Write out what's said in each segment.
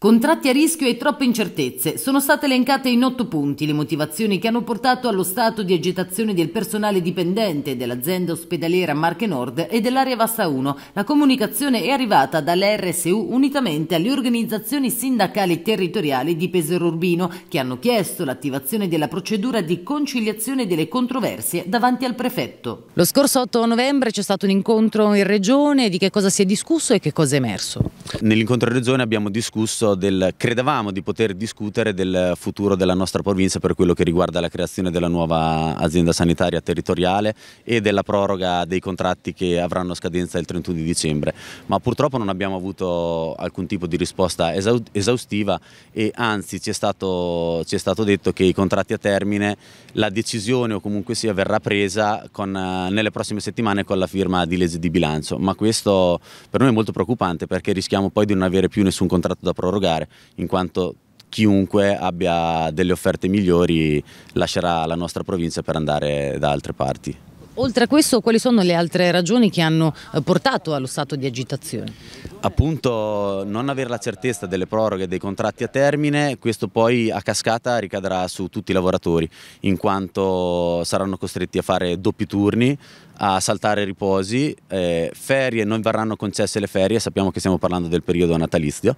Contratti a rischio e troppe incertezze. Sono state elencate in otto punti le motivazioni che hanno portato allo stato di agitazione del personale dipendente dell'azienda ospedaliera Marche Nord e dell'area Vassa 1. La comunicazione è arrivata dall'RSU unitamente alle organizzazioni sindacali territoriali di Pesaro Urbino che hanno chiesto l'attivazione della procedura di conciliazione delle controversie davanti al prefetto. Lo scorso 8 novembre c'è stato un incontro in regione di che cosa si è discusso e che cosa è emerso. Nell'incontro in regione abbiamo discusso discorso del credevamo di poter discutere del futuro della nostra provincia per quello che riguarda la creazione della nuova azienda sanitaria territoriale e della proroga dei contratti che avranno scadenza il 31 di dicembre, ma purtroppo non abbiamo avuto alcun tipo di risposta esaustiva e anzi ci è stato, ci è stato detto che i contratti a termine, la decisione o comunque sia verrà presa con, nelle prossime settimane con la firma di legge di bilancio, ma questo per noi è molto preoccupante perché rischiamo poi di non avere più nessun contratto da prorogare quattro in quanto chiunque abbia delle offerte migliori lascerà la nostra provincia per andare da altre parti. Oltre a questo, quali sono le altre ragioni che hanno eh, portato allo stato di agitazione? Appunto non avere la certezza delle proroghe dei contratti a termine, questo poi a cascata ricadrà su tutti i lavoratori, in quanto saranno costretti a fare doppi turni, a saltare riposi, eh, ferie, non verranno concesse le ferie, sappiamo che stiamo parlando del periodo natalizio,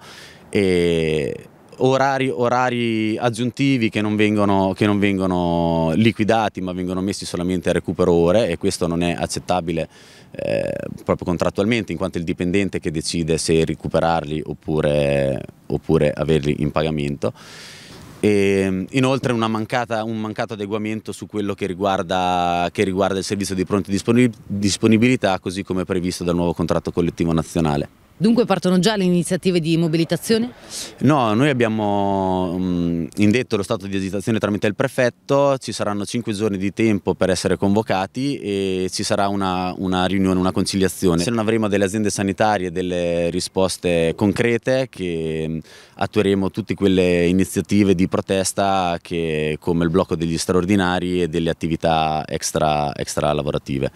e Orari, orari, aggiuntivi che non, vengono, che non, vengono, liquidati ma vengono messi solamente a recupero ore e questo non è accettabile eh, proprio contrattualmente in quanto è il dipendente che decide se recuperarli oppure, oppure averli in pagamento. E ehm, inoltre mancata, un mancato adeguamento su quello che riguarda, che riguarda il servizio di pronta disponibilità così come previsto dal nuovo contratto collettivo nazionale. Dunque partono già le iniziative di mobilitazione? No, noi abbiamo mh, mm, indetto lo stato di agitazione tramite il prefetto, ci saranno cinque giorni di tempo per essere convocati e ci sarà una, una riunione, una conciliazione. Se non avremo delle aziende sanitarie delle risposte concrete che attueremo tutte quelle iniziative di protesta che, come il blocco degli straordinari e delle attività extra, extra lavorative.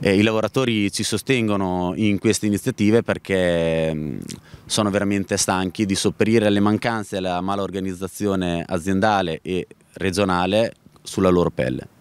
Eh, I lavoratori ci sostengono in queste iniziative perché sono veramente stanchi di sopperire alle mancanze e alla mala organizzazione aziendale e regionale sulla loro pelle.